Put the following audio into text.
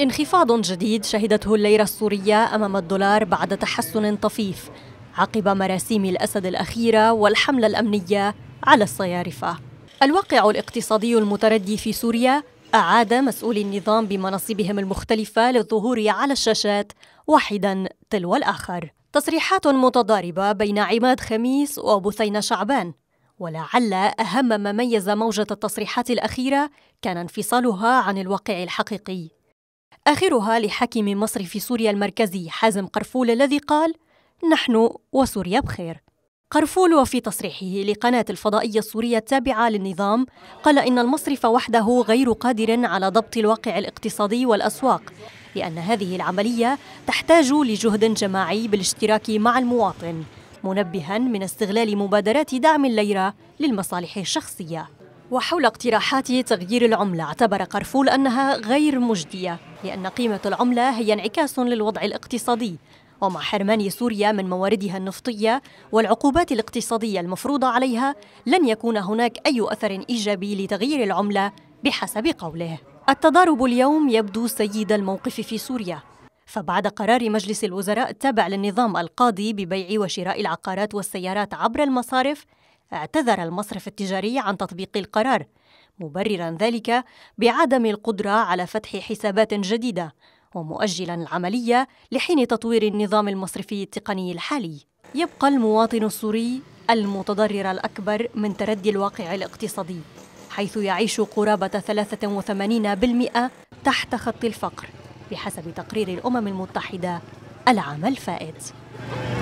انخفاض جديد شهدته الليرة السورية أمام الدولار بعد تحسن طفيف عقب مراسيم الأسد الأخيرة والحملة الأمنية على الصيارفة الواقع الاقتصادي المتردي في سوريا أعاد مسؤولي النظام بمناصبهم المختلفة للظهور على الشاشات واحدا تلو الآخر تصريحات متضاربة بين عماد خميس وبثينة شعبان ولعل أهم ما ميز موجة التصريحات الأخيرة كان انفصالها عن الواقع الحقيقي آخرها لحاكم مصر في سوريا المركزي حازم قرفول الذي قال نحن وسوريا بخير قرفول وفي تصريحه لقناة الفضائية السورية التابعة للنظام قال إن المصرف وحده غير قادر على ضبط الواقع الاقتصادي والأسواق لأن هذه العملية تحتاج لجهد جماعي بالاشتراك مع المواطن منبها من استغلال مبادرات دعم الليرة للمصالح الشخصية وحول اقتراحات تغيير العملة اعتبر قرفول أنها غير مجدية لأن قيمة العملة هي انعكاس للوضع الاقتصادي ومع حرمان سوريا من مواردها النفطية والعقوبات الاقتصادية المفروضة عليها لن يكون هناك أي أثر إيجابي لتغيير العملة بحسب قوله التضارب اليوم يبدو سيد الموقف في سوريا فبعد قرار مجلس الوزراء التابع للنظام القاضي ببيع وشراء العقارات والسيارات عبر المصارف اعتذر المصرف التجاري عن تطبيق القرار مبررا ذلك بعدم القدره على فتح حسابات جديده ومؤجلا العمليه لحين تطوير النظام المصرفي التقني الحالي يبقى المواطن السوري المتضرر الاكبر من تردي الواقع الاقتصادي حيث يعيش قرابه 83% تحت خط الفقر بحسب تقرير الأمم المتحدة العام الفائت.